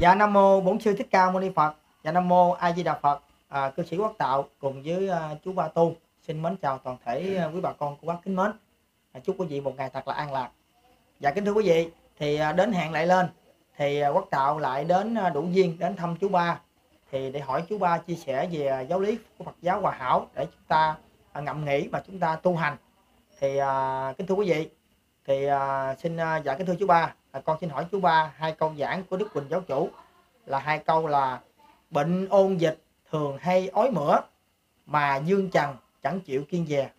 dạ nam mô bổn sư thích ca mâu ni phật dạ nam mô a di đà phật à, cư sĩ quốc tạo cùng với à, chú ba tu xin mến chào toàn thể à, quý bà con của bác kính mến à, chúc quý vị một ngày thật là an lạc dạ kính thưa quý vị thì à, đến hẹn lại lên thì à, quốc tạo lại đến à, đủ duyên đến thăm chú ba thì để hỏi chú ba chia sẻ về à, giáo lý của phật giáo hòa hảo để chúng ta à, ngậm nghĩ và chúng ta tu hành thì à, kính thưa quý vị thì à, xin à, dạ kính thưa chú ba à, con xin hỏi chú ba hai câu giảng của đức quỳnh giáo chủ là hai câu là bệnh ôn dịch thường hay ói mửa mà dương trần chẳng chịu kiên dè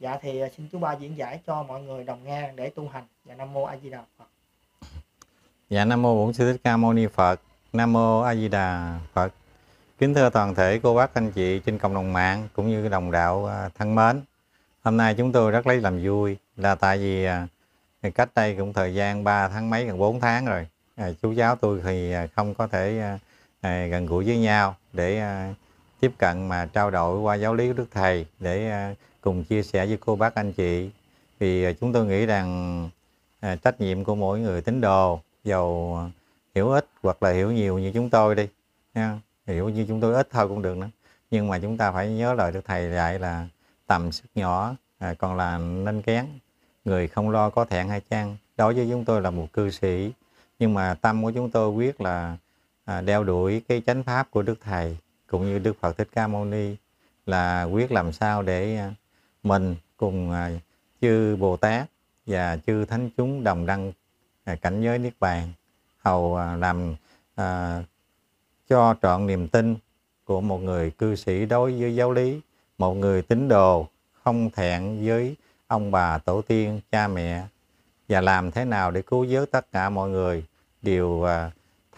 dạ thì à, xin chú ba diễn giải cho mọi người đồng nghe để tu hành dạ nam mô a di đà phật dạ nam mô bổn sư thích ca mâu ni phật nam mô a di đà phật kính thưa toàn thể cô bác anh chị trên cộng đồng mạng cũng như đồng đạo à, thân mến hôm nay chúng tôi rất lấy làm vui là tại vì à, thì cách đây cũng thời gian 3 tháng mấy gần 4 tháng rồi à, chú giáo tôi thì à, không có thể à, à, gần gũi với nhau để à, tiếp cận mà trao đổi qua giáo lý của đức thầy để à, cùng chia sẻ với cô bác anh chị vì à, chúng tôi nghĩ rằng à, trách nhiệm của mỗi người tín đồ giàu hiểu ít hoặc là hiểu nhiều như chúng tôi đi nha hiểu như chúng tôi ít thôi cũng được nữa nhưng mà chúng ta phải nhớ lời đức thầy dạy là tầm sức nhỏ à, còn là nên kén người không lo có thẹn hay trang đối với chúng tôi là một cư sĩ nhưng mà tâm của chúng tôi quyết là à, đeo đuổi cái chánh pháp của đức thầy cũng như đức phật thích ca mâu ni là quyết làm sao để à, mình cùng à, chư bồ tát và chư thánh chúng đồng đăng cảnh giới niết bàn hầu làm à, cho trọn niềm tin của một người cư sĩ đối với giáo lý một người tín đồ không thẹn với ông bà tổ tiên cha mẹ và làm thế nào để cứu giới tất cả mọi người đều à,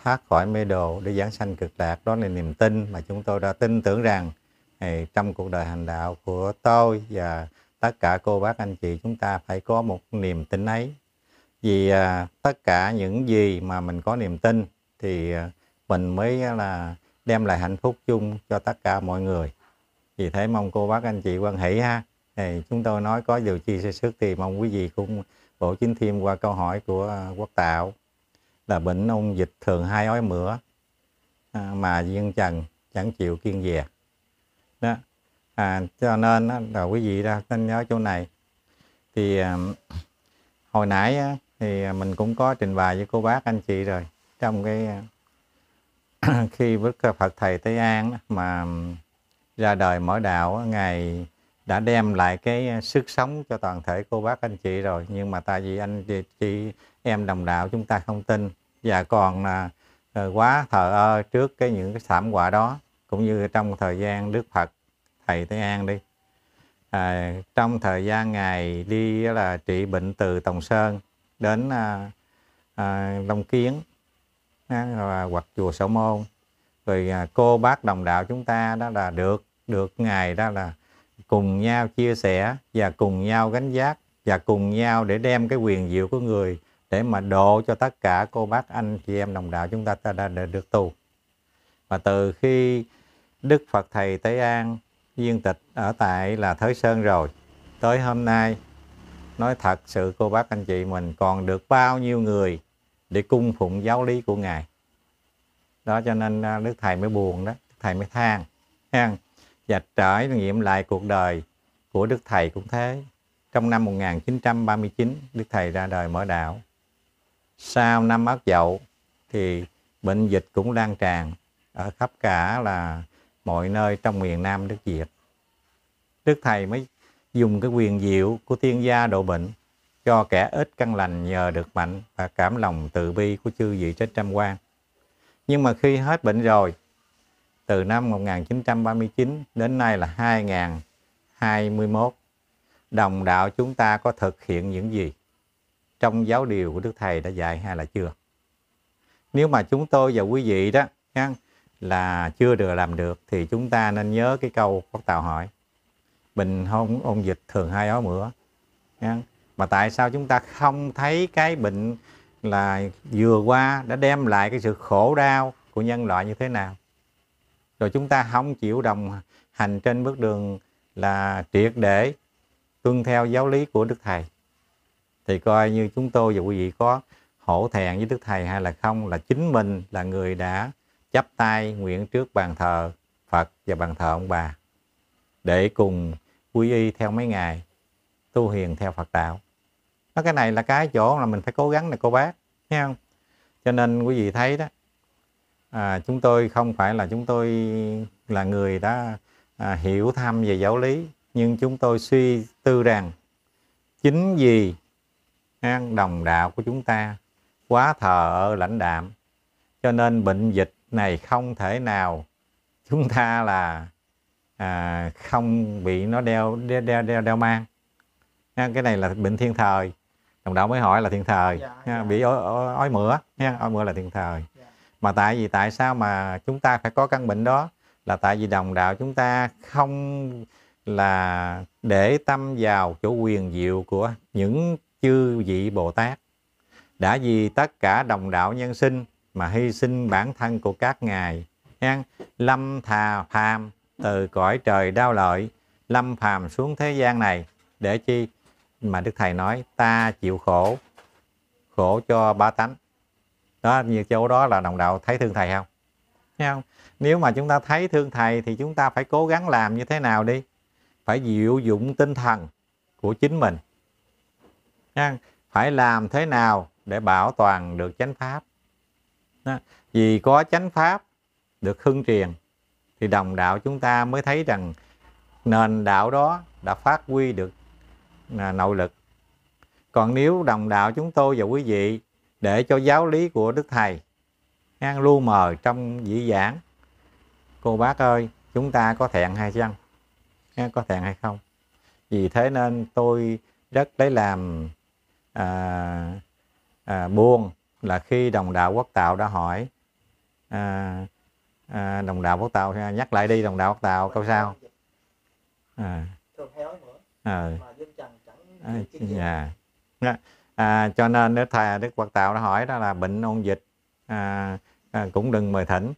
thoát khỏi mê đồ để giảng sanh cực lạc đó là niềm tin mà chúng tôi đã tin tưởng rằng à, trong cuộc đời hành đạo của tôi và tất cả cô bác anh chị chúng ta phải có một niềm tin ấy vì à, tất cả những gì mà mình có niềm tin thì mình mới là đem lại hạnh phúc chung cho tất cả mọi người vì thế mong cô bác anh chị quan hỷ ha thì chúng tôi nói có điều chi sơ sức thì mong quý vị cũng bổ chính thêm qua câu hỏi của à, quốc tạo là bệnh ung dịch thường hai ói mửa à, mà dân trần chẳng chịu kiên dè đó à, cho nên là quý vị ra nên nhớ chỗ này thì à, hồi nãy thì mình cũng có trình bày với cô bác anh chị rồi trong cái khi Đức Phật Thầy Tây An mà ra đời mở đạo ngày đã đem lại cái ờ, sức sống cho toàn thể cô bác anh chị rồi nhưng mà tại vì anh chị, em đồng đạo chúng ta không tin và còn là ờ, ờ, quá thờ ơ trước cái những cái thảm họa đó cũng như trong thời gian Đức Phật thầy Tây An đi à, trong thời gian ngài đi là trị bệnh từ Tòng Sơn đến à, à, Long Kiến à, hoặc chùa Sổ Môn rồi à, cô bác đồng đạo chúng ta đó là được được ngài đó là cùng nhau chia sẻ và cùng nhau gánh giác và cùng nhau để đem cái quyền diệu của người để mà độ cho tất cả cô bác anh chị em đồng đạo chúng ta ta đã được tu. Và từ khi Đức Phật Thầy Tế An viên tịch ở tại là Thới Sơn rồi, tới hôm nay nói thật sự cô bác anh chị mình còn được bao nhiêu người để cung phụng giáo lý của Ngài. Đó cho nên à, Đức Thầy mới buồn đó, Thầy mới than. Ha? và trải nghiệm lại cuộc đời của Đức Thầy cũng thế. Trong năm 1939, Đức Thầy ra đời mở đạo. Sau năm Ất Dậu thì bệnh dịch cũng lan tràn ở khắp cả là mọi nơi trong miền Nam nước Việt. Đức Thầy mới dùng cái quyền diệu của tiên gia độ bệnh cho kẻ ít căn lành nhờ được mạnh và cảm lòng từ bi của chư vị trên trăm quan. Nhưng mà khi hết bệnh rồi từ năm 1939 đến nay là 2021 đồng đạo chúng ta có thực hiện những gì trong giáo điều của Đức Thầy đã dạy hay là chưa? Nếu mà chúng tôi và quý vị đó nha, là chưa được làm được thì chúng ta nên nhớ cái câu Quốc Tào hỏi bình không ôn dịch thường hay ói mửa nha. mà tại sao chúng ta không thấy cái bệnh là vừa qua đã đem lại cái sự khổ đau của nhân loại như thế nào rồi chúng ta không chịu đồng hành trên bước đường là triệt để tuân theo giáo lý của đức thầy thì coi như chúng tôi và quý vị có hổ thẹn với đức thầy hay là không là chính mình là người đã chắp tay nguyện trước bàn thờ Phật và bàn thờ ông bà để cùng quý y theo mấy ngày tu hiền theo Phật đạo nó cái này là cái chỗ là mình phải cố gắng này cô bác nghe không cho nên quý vị thấy đó à, chúng tôi không phải là chúng tôi là người đã à, hiểu thăm về giáo lý nhưng chúng tôi suy tư rằng chính vì đồng đạo của chúng ta quá thờ lãnh đạm cho nên bệnh dịch này không thể nào chúng ta là à, không bị nó đeo đeo đeo đeo, đeo mang nha, cái này là bệnh thiên thời đồng đạo mới hỏi là thiên thời dạ, nha, dạ. bị ói, ói, ói mửa nha ói mửa là thiên thời mà tại vì tại sao mà chúng ta phải có căn bệnh đó là tại vì đồng đạo chúng ta không là để tâm vào chỗ quyền diệu của những chư vị Bồ Tát đã vì tất cả đồng đạo nhân sinh mà hy sinh bản thân của các ngài lâm thà phàm từ cõi trời đau lợi lâm phàm xuống thế gian này để chi mà đức thầy nói ta chịu khổ khổ cho ba tánh đó như chỗ đó là đồng đạo thấy thương thầy không thấy không nếu mà chúng ta thấy thương thầy thì chúng ta phải cố gắng làm như thế nào đi phải diệu dụng tinh thần của chính mình Nha. phải làm thế nào để bảo toàn được chánh pháp vì có chánh pháp được hưng truyền thì đồng đạo chúng ta mới thấy rằng nền đạo đó đã phát huy được à, nội lực còn nếu đồng đạo chúng tôi và quý vị để cho giáo lý của Đức Thầy an lu mờ trong dĩ giảng cô bác ơi chúng ta có thẹn hay chăng có thẹn hay không vì thế nên tôi rất lấy làm à, à, buồn là khi đồng đạo quốc tạo đã hỏi à, à, đồng đạo quốc tạo à, nhắc lại đi đồng đạo quốc tạo câu sao à, à, à, à, cho nên đức thầy đức Phật tạo đã hỏi đó là bệnh ôn dịch à, à, cũng đừng mời thỉnh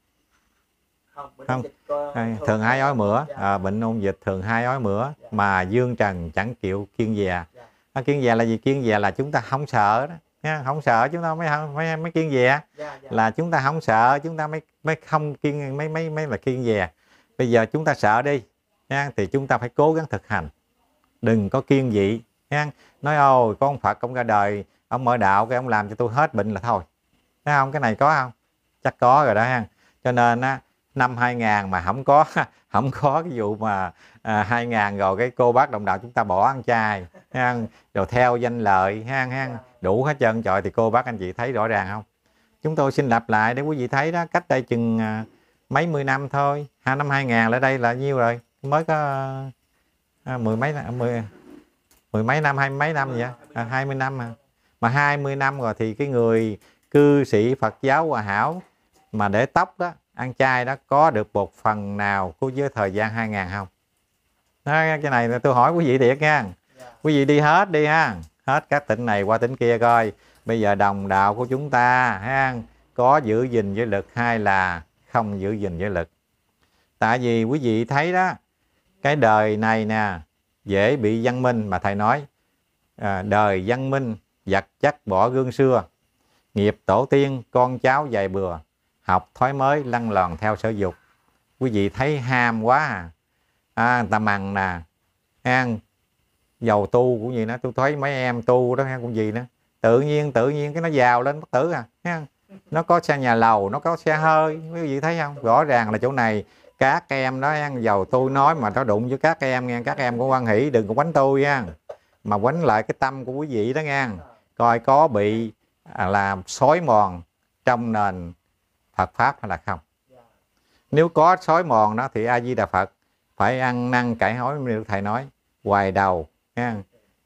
không, không. Có... thường hai ói mửa dạ. à, bệnh ôn dịch thường hai ói mửa dạ. mà dương trần chẳng chịu kiên dè dạ. à, kiên dè là gì kiên dè là chúng ta không sợ đó nha không sợ chúng ta mới không mới, mới kiên dè dạ, dạ. là chúng ta không sợ chúng ta mới mới không kiên mấy mấy mấy là kiên dè bây giờ chúng ta sợ đi nha thì chúng ta phải cố gắng thực hành đừng có kiên dị ha nói ôi có ông phật ông ra đời ông mở đạo cái ông làm cho tôi hết bệnh là thôi thấy không cái này có không chắc có rồi đó ha cho nên á năm 2000 mà không có không có cái vụ mà à, 2000 rồi cái cô bác đồng đạo chúng ta bỏ ăn chay ha rồi theo danh lợi ha ha đủ hết trơn trời thì cô bác anh chị thấy rõ ràng không chúng tôi xin lặp lại để quý vị thấy đó cách đây chừng à, mấy mươi năm thôi hai năm 2000 là đây là nhiêu rồi mới có à, mười mấy mười mười mấy năm hai mấy năm vậy à, 20 năm mà mà 20 năm rồi thì cái người cư sĩ Phật giáo Hòa Hảo mà để tóc đó ăn chay đó có được một phần nào của với thời gian 2000 không đó, cái này tôi hỏi quý vị thiệt nha dạ. quý vị đi hết đi ha hết các tỉnh này qua tỉnh kia coi bây giờ đồng đạo của chúng ta ha có giữ gìn giới lực hay là không giữ gìn giới lực tại vì quý vị thấy đó cái đời này nè dễ bị văn minh mà thầy nói à, đời văn minh giặt chắc bỏ gương xưa nghiệp tổ tiên con cháu dài bừa học thói mới lăn lòn theo sở dục quý vị thấy ham quá à, à ta mằng nè ăn giàu tu cũng gì nữa tôi thấy mấy em tu đó cũng gì nữa tự nhiên tự nhiên cái nó giàu lên bất tử à nó có xe nhà lầu nó có xe hơi quý vị thấy không rõ ràng là chỗ này các em đó ăn dầu tôi nói mà nó đụng với các em nghe các em cũng quan hỷ đừng có quánh tôi nha mà quánh lại cái tâm của quý vị đó nghe coi có bị à, làm xói mòn trong nền Phật pháp hay là không nếu có xói mòn đó thì A Di Đà Phật phải ăn năn cải hối như thầy nói hoài đầu nghe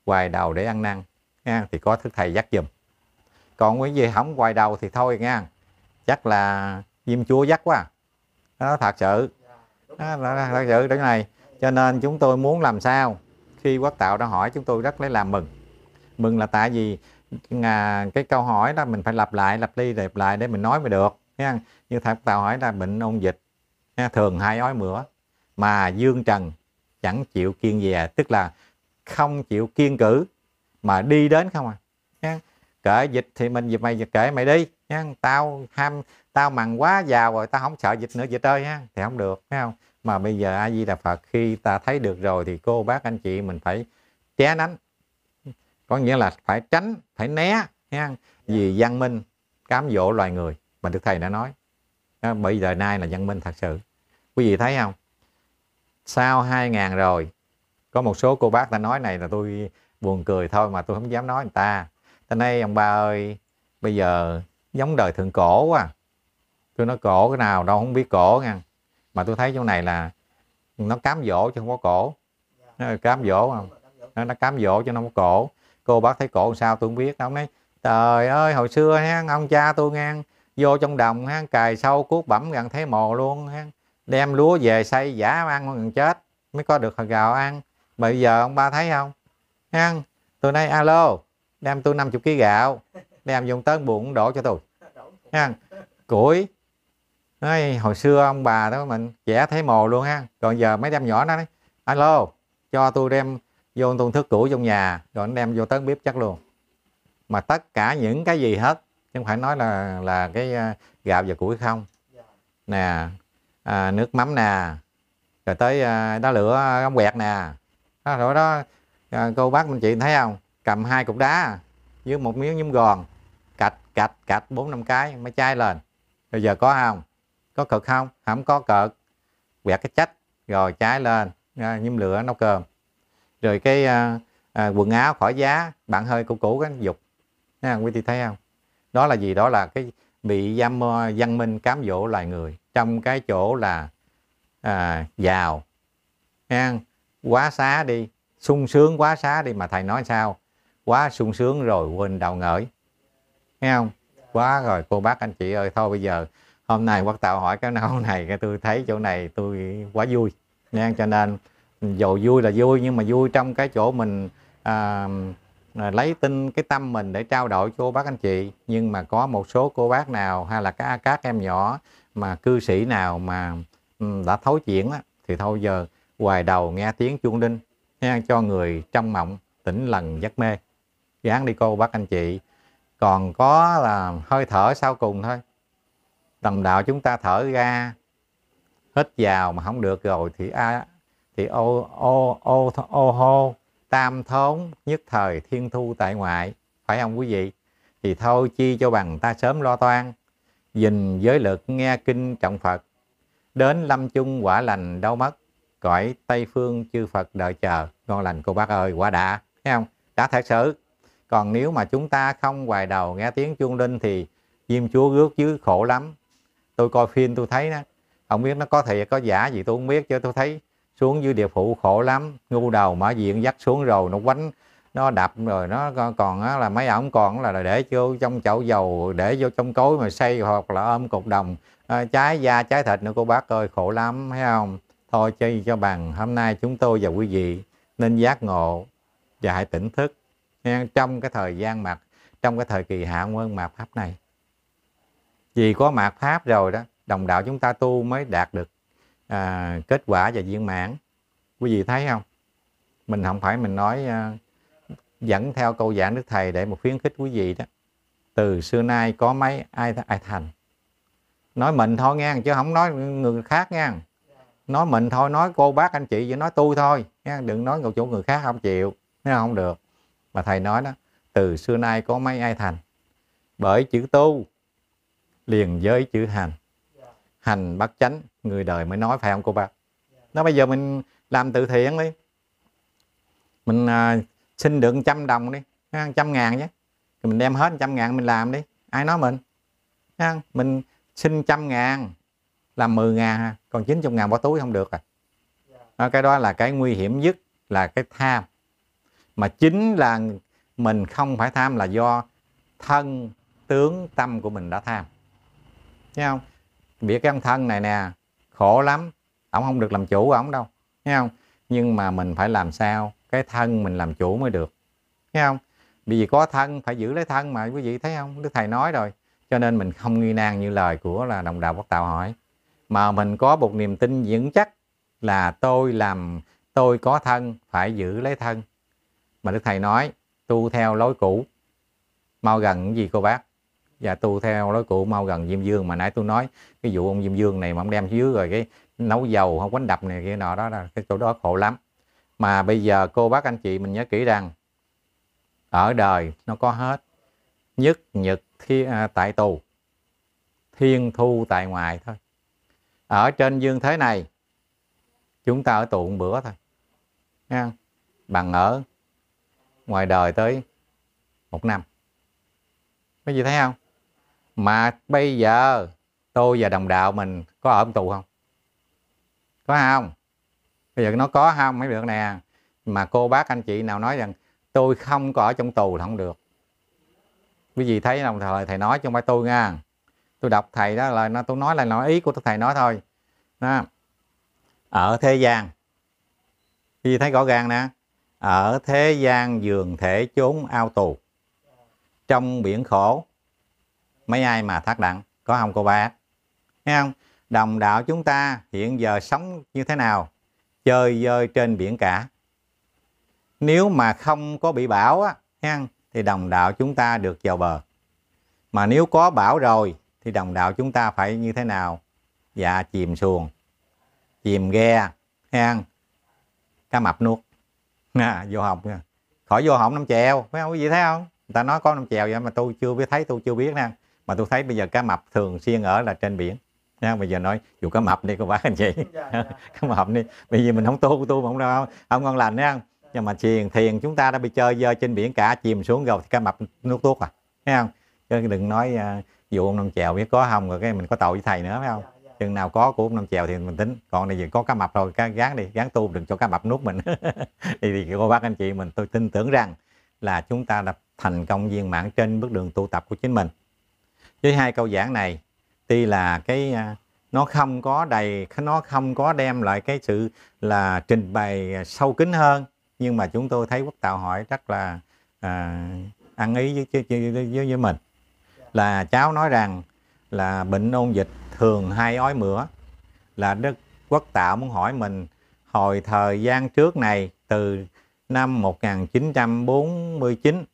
hoài đầu để ăn năn nghe thì có thức thầy dắt dùm còn quý vị không hoài đầu thì thôi nghe chắc là diêm chúa dắt quá nó thật sự đó, à, đó, đó, đó, giữ cái này cho nên chúng tôi muốn làm sao khi quốc tạo đã hỏi chúng tôi rất lấy làm mừng mừng là tại vì à, cái câu hỏi đó mình phải lặp lại lặp đi lặp lại để mình nói mới được nha như thầy tạo hỏi là bệnh ôn dịch thường hay ói mửa mà dương trần chẳng chịu kiên về tức là không chịu kiên cử mà đi đến không à nha. kể dịch thì mình dịch mày kể mày đi nha tao ham tao mặn quá già rồi tao không sợ dịch nữa dịch ơi ha thì không được phải không mà bây giờ a di đà phật khi ta thấy được rồi thì cô bác anh chị mình phải che nánh có nghĩa là phải tránh phải né ha vì dạ. văn minh cám dỗ loài người mà đức thầy đã nói đó, bởi giờ nay là văn minh thật sự quý vị thấy không sau 2000 rồi có một số cô bác ta nói này là tôi buồn cười thôi mà tôi không dám nói người ta ta nay ông ba ơi bây giờ giống đời thượng cổ quá à tôi nói cổ cái nào đâu không biết cổ nha mà tôi thấy chỗ này là nó cám dỗ chứ không có cổ nó cám dỗ không nó, nó cám dỗ chứ nó không có cổ cô bác thấy cổ sao tôi không biết ông nói trời ơi hồi xưa ha ông cha tôi ngang vô trong đồng ha cài sâu cuốc bẩm gần thấy mồ luôn ha đem lúa về xây giả ăn gần chết mới có được gạo ăn bây giờ ông ba thấy không ha tôi nói alo đem tôi 50 kg gạo đem dùng tới bụng đổ cho tôi ha củi nói hồi xưa ông bà đó mình vẽ thấy mồ luôn ha còn giờ mấy đem nhỏ nó đấy, alo cho tôi đem vô tuần thức cũ trong nhà rồi anh đem vô tới bếp chắc luôn mà tất cả những cái gì hết không phải nói là là cái à, gạo và củi không nè à, nước mắm nè rồi tới à, đá lửa ông à, quẹt nè đó, rồi đó à, cô bác anh chị thấy không cầm hai cục đá với một miếng nhúm gòn cạch cạch cạch bốn năm cái mới chai lên bây giờ có không có cực không không có cực quẹt cái chách rồi trái lên à, nhúm lửa nấu cơm rồi cái à, à, quần áo khỏi giá bạn hơi cũ cũ cái dục nha quý vị thấy không đó là gì đó là cái bị giam văn minh cám dỗ loài người trong cái chỗ là à, giàu nha quá xá đi sung sướng quá xá đi mà thầy nói sao quá sung sướng rồi quên đầu ngợi nghe không quá rồi cô bác anh chị ơi thôi bây giờ hôm nay quát tạo hỏi cái nào này cái tôi thấy chỗ này tôi quá vui nha cho nên dù vui là vui nhưng mà vui trong cái chỗ mình à, à lấy tin cái tâm mình để trao đổi cho bác anh chị nhưng mà có một số cô bác nào hay là các các em nhỏ mà cư sĩ nào mà ừ, đã thấu chuyển á, thì thôi giờ hoài đầu nghe tiếng chuông đinh nha, cho người trong mộng tỉnh lần giấc mê gán đi cô bác anh chị còn có là hơi thở sau cùng thôi đồng đạo chúng ta thở ra hít vào mà không được rồi thì a thì ô ô ô ô hô tam thốn nhất thời thiên thu tại ngoại phải không quý vị thì thôi chi cho bằng ta sớm lo toan dình giới lực nghe kinh trọng phật đến lâm chung quả lành đau mất cõi tây phương chư phật đợi chờ ngon lành cô bác ơi quả đã thấy không đã thật sự còn nếu mà chúng ta không hoài đầu nghe tiếng chuông linh thì diêm chúa rước chứ khổ lắm tôi coi phim tôi thấy đó không biết nó có thiệt có giả gì tôi không biết chứ tôi thấy xuống dưới địa phủ khổ lắm ngu đầu mở diện dắt xuống rồi nó quánh nó đập rồi nó còn á, là mấy ổng còn là để vô trong chậu dầu để vô trong cối mà xây hoặc là ôm cục đồng à, trái da trái thịt nữa cô bác ơi khổ lắm thấy không thôi chơi cho bằng hôm nay chúng tôi và quý vị nên giác ngộ và hãy tỉnh thức trong cái thời gian mặt trong cái thời kỳ hạ quân mạt pháp này vì có mạt pháp rồi đó đồng đạo chúng ta tu mới đạt được à, kết quả và viên mãn quý vị thấy không mình không phải mình nói à, dẫn theo câu giảng đức thầy để một khuyến khích quý vị đó từ xưa nay có mấy ai ai thành nói mình thôi nghe chứ không nói người khác nghe nói mình thôi nói cô bác anh chị chỉ nói tu thôi nghe đừng nói chỗ người khác không chịu nó không được mà thầy nói đó từ xưa nay có mấy ai thành bởi chữ tu liền với chữ hành hành bắt chánh người đời mới nói phải không cô ba nó bây giờ mình làm từ thiện đi mình à, xin được trăm đồng đi trăm ngàn nhé thì mình đem hết trăm ngàn mình làm đi ai nói mình mình xin trăm ngàn làm mười ngàn còn chín trăm ngàn bỏ túi không được à? à, cái đó là cái nguy hiểm nhất là cái tham mà chính là mình không phải tham là do thân tướng tâm của mình đã tham thấy không biết cái ông thân này nè khổ lắm ông không được làm chủ của ông đâu nghe không nhưng mà mình phải làm sao cái thân mình làm chủ mới được nghe không bởi vì có thân phải giữ lấy thân mà quý vị thấy không đức thầy nói rồi cho nên mình không nghi nan như lời của là đồng đạo bất tạo hỏi mà mình có một niềm tin vững chắc là tôi làm tôi có thân phải giữ lấy thân mà đức thầy nói tu theo lối cũ mau gần gì cô bác và dạ, tu theo đó cụ mau gần diêm dương mà nãy tôi nói cái vụ ông diêm dương này mà ông đem dưới rồi cái nấu dầu không quánh đập này kia nọ đó là cái chỗ đó khổ lắm mà bây giờ cô bác anh chị mình nhớ kỹ rằng ở đời nó có hết nhất nhật thi, à, tại tù thiên thu tại ngoài thôi ở trên dương thế này chúng ta ở tù một bữa thôi Nha. bằng ở ngoài đời tới một năm mấy gì thấy không mà bây giờ tôi và đồng đạo mình có ở tù không có không bây giờ nó có không mới được nè mà cô bác anh chị nào nói rằng tôi không có ở trong tù là không được quý vị thấy đồng thời thầy nói chứ không phải tôi nha tôi đọc thầy đó là nó tôi nói là nói ý của thầy nói thôi đó. ở thế gian quý vị thấy rõ ràng nè ở thế gian giường thể chốn ao tù trong biển khổ mấy ai mà thác đặng có không cô bác thấy không đồng đạo chúng ta hiện giờ sống như thế nào chơi dơi trên biển cả nếu mà không có bị bão á ha, thì đồng đạo chúng ta được vào bờ mà nếu có bão rồi thì đồng đạo chúng ta phải như thế nào dạ chìm xuồng chìm ghe ha cá mập nuốt à, vô họng nha khỏi vô học năm chèo phải không quý vị thấy không người ta nói có năm chèo vậy mà tôi chưa biết thấy tôi chưa biết nè mà tôi thấy bây giờ cá mập thường xuyên ở là trên biển nha bây giờ nói dù cá mập đi cô bác anh chị dạ, dạ. dạ. cá mập đi bây giờ mình không tu tu mà không đâu không ngon lành nha dạ. nhưng mà thiền thiền chúng ta đã bị chơi dơ trên biển cả chìm xuống rồi thì cá mập nuốt tuốt à thấy không chứ đừng nói à, dù ông năm chèo biết có không rồi cái mình có tội với thầy nữa phải không dạ, dạ, chừng nào có của ông năm chèo thì mình tính còn bây giờ có cá mập rồi cá gán đi gán tu đừng cho cá mập nuốt mình thì, thì cô bác anh chị mình tôi tin tưởng rằng là chúng ta đã thành công viên mãn trên bước đường tu tập của chính mình với hai câu giảng này tuy là cái à, nó không có đầy nó không có đem lại cái sự là trình bày sâu kín hơn nhưng mà chúng tôi thấy quốc tạo hỏi rất là à, ăn ý với, với, với, mình là cháu nói rằng là bệnh ôn dịch thường hay ói mửa là đức quốc tạo muốn hỏi mình hồi thời gian trước này từ năm 1949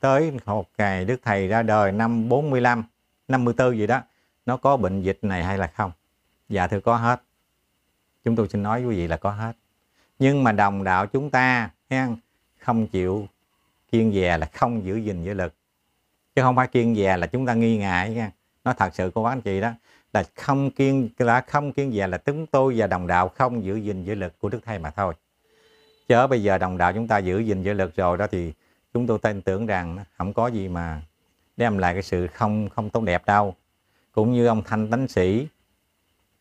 tới một ngày Đức Thầy ra đời năm 45 54 gì đó nó có bệnh dịch này hay là không dạ thưa có hết chúng tôi xin nói với quý vị là có hết nhưng mà đồng đạo chúng ta không chịu kiên dè là không giữ gìn giới lực chứ không phải kiên dè là chúng ta nghi ngại nha nó thật sự cô bác anh chị đó là không kiên là không kiên dè là chúng tôi và đồng đạo không giữ gìn giới lực của đức thầy mà thôi chớ bây giờ đồng đạo chúng ta giữ gìn giới lực rồi đó thì chúng tôi tin tưởng rằng không có gì mà đem lại cái sự không không tốt đẹp đâu cũng như ông thanh tánh sĩ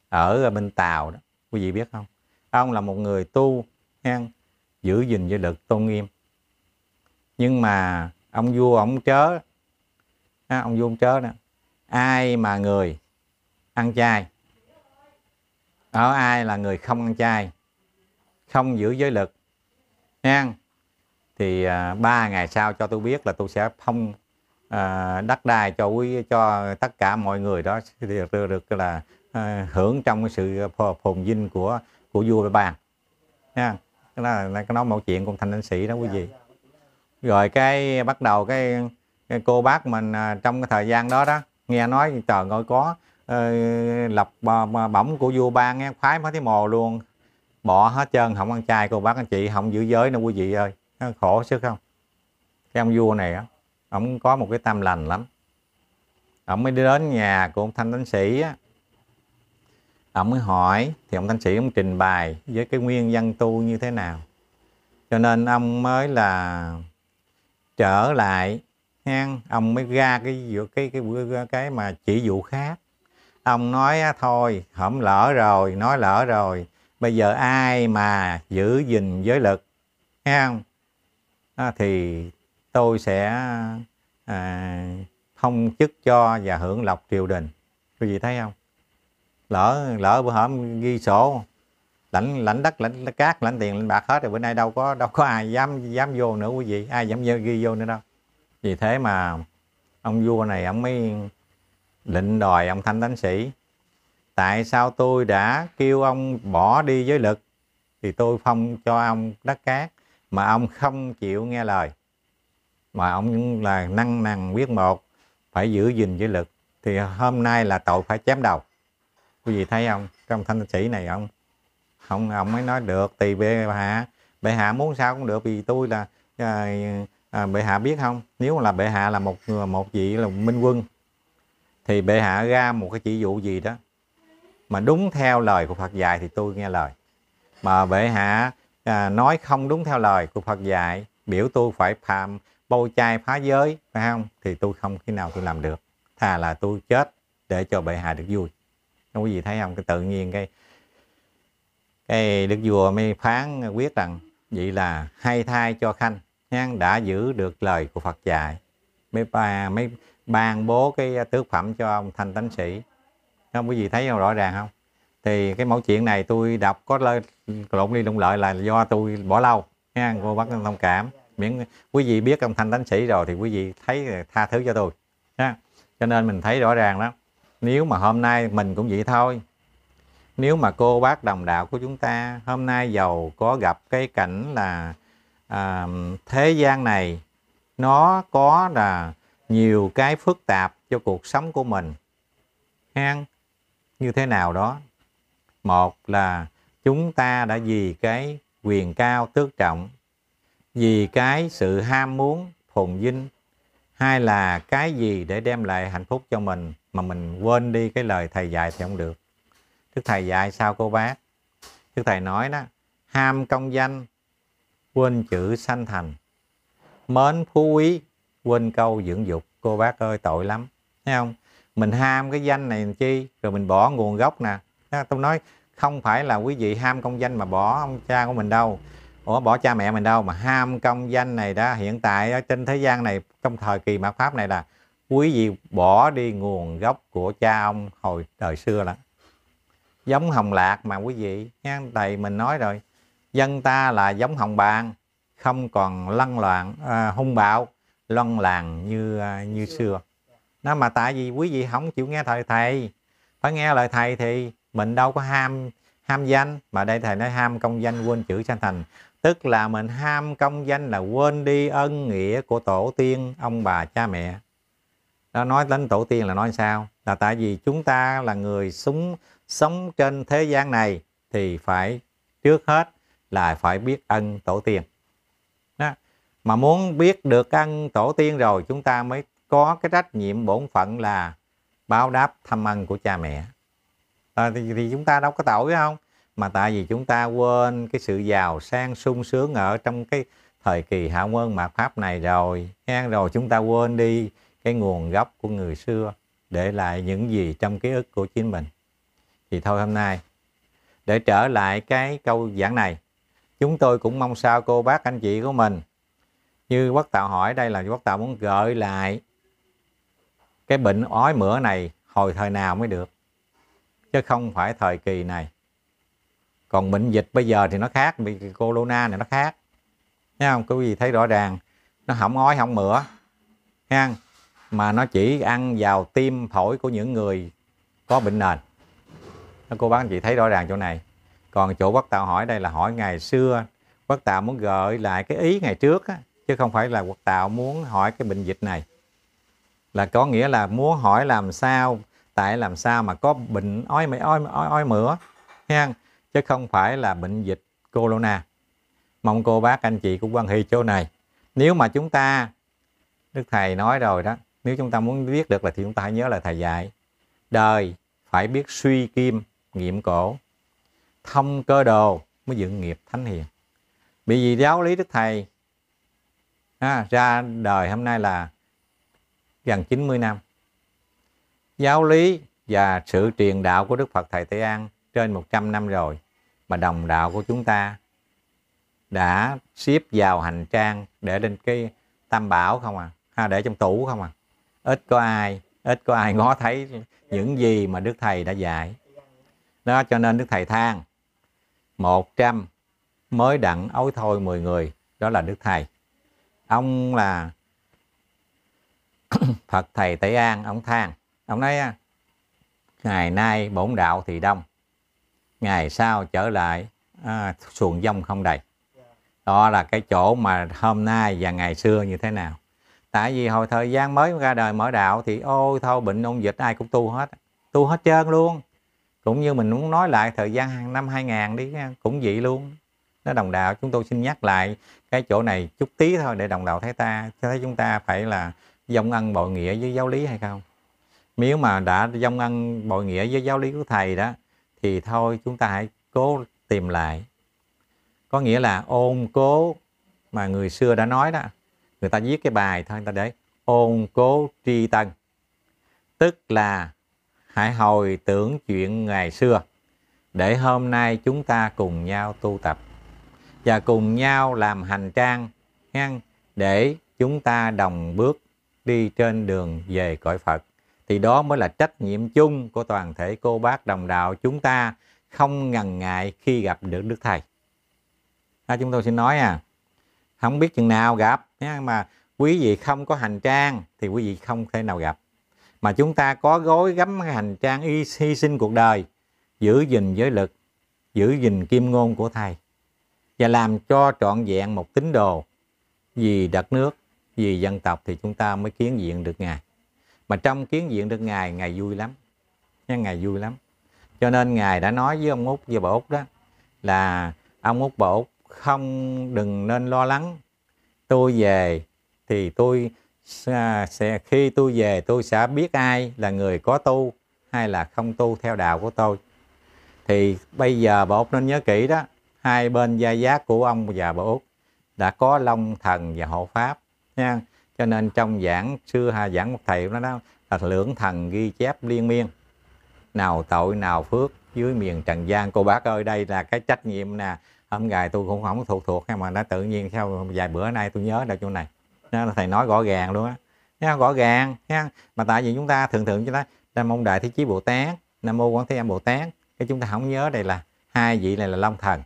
ở bên tàu đó quý vị biết không ông là một người tu hen giữ gìn giới lực tôn nghiêm nhưng mà ông vua ông chớ á, ông vua ông chớ đó, ai mà người ăn chay ở ai là người không ăn chay không giữ giới lực nha thì à, ba ngày sau cho tôi biết là tôi sẽ phong à, đất đai cho quý cho tất cả mọi người đó được, được, là à, hưởng trong cái sự phồn vinh của của vua và bàn nha cái đó là nói một chuyện cùng thành anh sĩ đó quý vị rồi cái bắt đầu cái, cái cô bác mình à, trong cái thời gian đó đó nghe nói trời ơi có à, lập bẩm của vua ban nghe khoái mới cái mồ luôn bỏ hết trơn không ăn chay cô bác anh chị không giữ giới nữa quý vị ơi khổ sức không cái ông vua này á ông có một cái tâm lành lắm ông mới đi đến nhà của ông thanh thánh sĩ á ông mới hỏi thì ông thanh sĩ ông trình bày với cái nguyên dân tu như thế nào cho nên ông mới là trở lại ha ông mới ra cái giữa cái cái cái mà chỉ vụ khác ông nói thôi hổm lỡ rồi nói lỡ rồi bây giờ ai mà giữ gìn giới lực ha à, thì tôi sẽ à, thông chức cho và hưởng lộc triều đình quý vị thấy không lỡ lỡ bữa hôm ghi sổ lãnh lãnh đất lãnh cát lãnh tiền lãnh bạc hết rồi bữa nay đâu có đâu có ai dám dám vô nữa quý vị ai dám vô, ghi vô nữa đâu vì thế mà ông vua này ông mới lệnh đòi ông thanh đánh sĩ tại sao tôi đã kêu ông bỏ đi giới lực thì tôi phong cho ông đất cát mà ông không chịu nghe lời mà ông là năng nằng quyết một phải giữ gìn giới lực thì hôm nay là tội phải chém đầu quý vị thấy không trong thanh sĩ này ông ông ông mới nói được thì bệ hạ bệ hạ muốn sao cũng được vì tôi là à, à, bệ hạ biết không nếu là bệ hạ là một người một vị là minh quân thì bệ hạ ra một cái chỉ dụ gì đó mà đúng theo lời của Phật dạy thì tôi nghe lời mà bệ hạ à, nói không đúng theo lời của Phật dạy biểu tôi phải phạm bôi chai phá giới phải không thì tôi không khi nào tôi làm được thà là tôi chết để cho bệ hạ được vui không quý gì thấy không cái tự nhiên cái cái đức vua mới phán quyết rằng vậy là hay thai cho khanh nha, đã giữ được lời của phật dạy mới ba mới ban bố cái tước phẩm cho ông thanh tánh sĩ không quý gì thấy không rõ ràng không thì cái mẫu chuyện này tôi đọc có lộn đi lộn lợi là do tôi bỏ lâu nha cô bác thông cảm miễn quý vị biết ông thanh đánh sĩ rồi thì quý vị thấy ờ, tha thứ cho tôi ha cho nên mình thấy rõ ràng đó nếu mà hôm nay mình cũng vậy thôi nếu mà cô bác đồng đạo của chúng ta hôm nay giàu có gặp cái cảnh là à, thế gian này nó có là nhiều cái phức tạp cho cuộc sống của mình hen như thế nào đó một là chúng ta đã vì cái quyền cao tước trọng vì cái sự ham muốn phồn vinh hay là cái gì để đem lại hạnh phúc cho mình mà mình quên đi cái lời thầy dạy thì không được đức thầy dạy sao cô bác đức thầy nói đó ham công danh quên chữ sanh thành mến phú quý quên câu dưỡng dục cô bác ơi tội lắm thấy không mình ham cái danh này làm chi rồi mình bỏ nguồn gốc nè tôi nói không phải là quý vị ham công danh mà bỏ ông cha của mình đâu ủa bỏ cha mẹ mình đâu mà ham công danh này đó hiện tại ở trên thế gian này trong thời kỳ mạt pháp này là quý vị bỏ đi nguồn gốc của cha ông hồi đời xưa là giống hồng lạc mà quý vị nha thầy mình nói rồi dân ta là giống hồng bàn không còn lăn loạn à, hung bạo lăn làng như à, như xưa nó mà tại vì quý vị không chịu nghe lời thầy phải nghe lời thầy thì mình đâu có ham ham danh mà đây thầy nói ham công danh quên chữ sanh thành tức là mình ham công danh là quên đi ân nghĩa của tổ tiên ông bà cha mẹ nó nói đến tổ tiên là nói sao là tại vì chúng ta là người sống sống trên thế gian này thì phải trước hết là phải biết ân tổ tiên đó. mà muốn biết được ân tổ tiên rồi chúng ta mới có cái trách nhiệm bổn phận là báo đáp thăm ân của cha mẹ à, thì, thì chúng ta đâu có tội phải không mà tại vì chúng ta quên cái sự giàu sang sung sướng ở trong cái thời kỳ hạ quân mạt pháp này rồi nghe rồi chúng ta quên đi cái nguồn gốc của người xưa để lại những gì trong ký ức của chính mình thì thôi hôm nay để trở lại cái câu giảng này chúng tôi cũng mong sao cô bác anh chị của mình như quốc tạo hỏi đây là quốc tạo muốn gợi lại cái bệnh ói mửa này hồi thời nào mới được chứ không phải thời kỳ này còn bệnh dịch bây giờ thì nó khác bị corona này nó khác thấy không cái gì thấy rõ ràng nó không ói không mửa ha mà nó chỉ ăn vào tim phổi của những người có bệnh nền nó cô bác anh chị thấy rõ ràng chỗ này còn chỗ quốc tạo hỏi đây là hỏi ngày xưa quốc tạo muốn gợi lại cái ý ngày trước á, chứ không phải là quốc tạo muốn hỏi cái bệnh dịch này là có nghĩa là muốn hỏi làm sao tại làm sao mà có bệnh ói mày ói ói, ói mửa ha chứ không phải là bệnh dịch corona mong cô bác anh chị cũng quan hệ chỗ này nếu mà chúng ta đức thầy nói rồi đó nếu chúng ta muốn biết được là thì chúng ta hãy nhớ là thầy dạy đời phải biết suy kim nghiệm cổ thông cơ đồ mới dựng nghiệp thánh hiền bởi vì giáo lý đức thầy à, ra đời hôm nay là gần 90 năm giáo lý và sự truyền đạo của Đức Phật Thầy Tây An trên 100 năm rồi mà đồng đạo của chúng ta đã xếp vào hành trang để lên cái tam bảo không à ha để trong tủ không à ít có ai ít có ai ngó thấy những gì mà đức thầy đã dạy đó cho nên đức thầy than một trăm mới đặng ối thôi mười người đó là đức thầy ông là phật thầy tây an ông than ông nói ngày nay bổn đạo thì đông ngày sau trở lại à, xuồng dông không đầy đó là cái chỗ mà hôm nay và ngày xưa như thế nào tại vì hồi thời gian mới ra đời mở đạo thì ôi thôi bệnh ung dịch ai cũng tu hết tu hết trơn luôn cũng như mình muốn nói lại thời gian hàng năm 2000 đi cũng vậy luôn nó đồng đạo chúng tôi xin nhắc lại cái chỗ này chút tí thôi để đồng đạo thấy ta thấy chúng ta phải là dông ân bội nghĩa với giáo lý hay không nếu mà đã dông ân bội nghĩa với giáo lý của thầy đó thì thôi chúng ta hãy cố tìm lại có nghĩa là ôn cố mà người xưa đã nói đó người ta viết cái bài thôi người ta đấy ôn cố tri tân tức là hãy hồi tưởng chuyện ngày xưa để hôm nay chúng ta cùng nhau tu tập và cùng nhau làm hành trang để chúng ta đồng bước đi trên đường về cõi Phật thì đó mới là trách nhiệm chung của toàn thể cô bác đồng đạo chúng ta không ngần ngại khi gặp được Đức Thầy. À, chúng tôi xin nói à, không biết chừng nào gặp, nhé, mà quý vị không có hành trang thì quý vị không thể nào gặp. Mà chúng ta có gối gắm hành trang y hy sinh cuộc đời, giữ gìn giới lực, giữ gìn kim ngôn của Thầy và làm cho trọn vẹn một tín đồ vì đất nước, vì dân tộc thì chúng ta mới kiến diện được Ngài mà trong kiến diện được ngài ngài vui lắm nha ngài vui lắm cho nên ngài đã nói với ông út và bà út đó là ông út bà út không đừng nên lo lắng tôi về thì tôi à, sẽ khi tôi về tôi sẽ biết ai là người có tu hay là không tu theo đạo của tôi thì bây giờ bà út nên nhớ kỹ đó hai bên gia giá của ông và bà út đã có long thần và hộ pháp nha cho nên trong giảng xưa hà giảng một thầy nó đó là lưỡng thần ghi chép liên miên nào tội nào phước dưới miền trần gian cô bác ơi đây là cái trách nhiệm nè hôm ngày tôi cũng không thuộc thuộc nhưng mà nó tự nhiên theo vài bữa nay tôi nhớ ra chỗ này nó thầy nói gõ gàng luôn á gõ gàng ràng nha. mà tại vì chúng ta thường thường chúng ta nam mô đại thế chí bồ tát nam mô quán thế âm bồ tát cái chúng ta không nhớ đây là hai vị này là long thần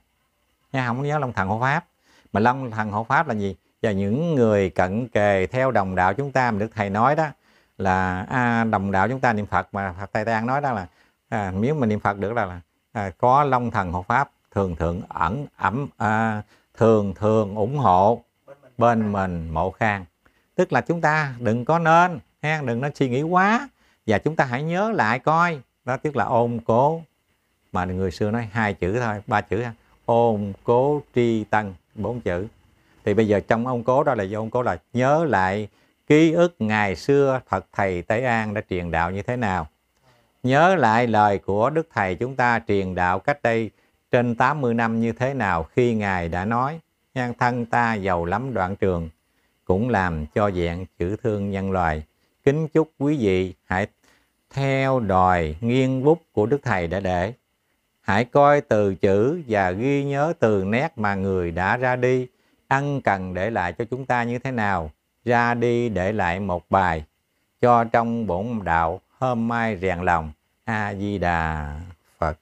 nha không nhớ long thần hộ pháp mà long thần hộ pháp là gì và những người cận kề theo đồng đạo chúng ta mà Đức Thầy nói đó là à, đồng đạo chúng ta niệm Phật mà Phật Thầy An nói đó là à, nếu mà niệm Phật được là, là à, có long thần hộ pháp thường thường ẩn ẩm à, thường thường ủng hộ bên mình mộ khang tức là chúng ta đừng có nên ha đừng nên suy nghĩ quá và chúng ta hãy nhớ lại coi đó tức là ôn cố mà người xưa nói hai chữ thôi ba chữ ha ôn cố tri tăng bốn chữ thì bây giờ trong ông cố đó là do ông cố là nhớ lại ký ức ngày xưa thật thầy Tế An đã truyền đạo như thế nào nhớ lại lời của Đức Thầy chúng ta truyền đạo cách đây trên 80 năm như thế nào khi Ngài đã nói nhân thân ta giàu lắm đoạn trường cũng làm cho dạng chữ thương nhân loài. Kính chúc quý vị hãy theo đòi nghiên bút của Đức Thầy đã để. Hãy coi từ chữ và ghi nhớ từ nét mà người đã ra đi ăn cần để lại cho chúng ta như thế nào ra đi để lại một bài cho trong bổn đạo hôm mai rèn lòng a di đà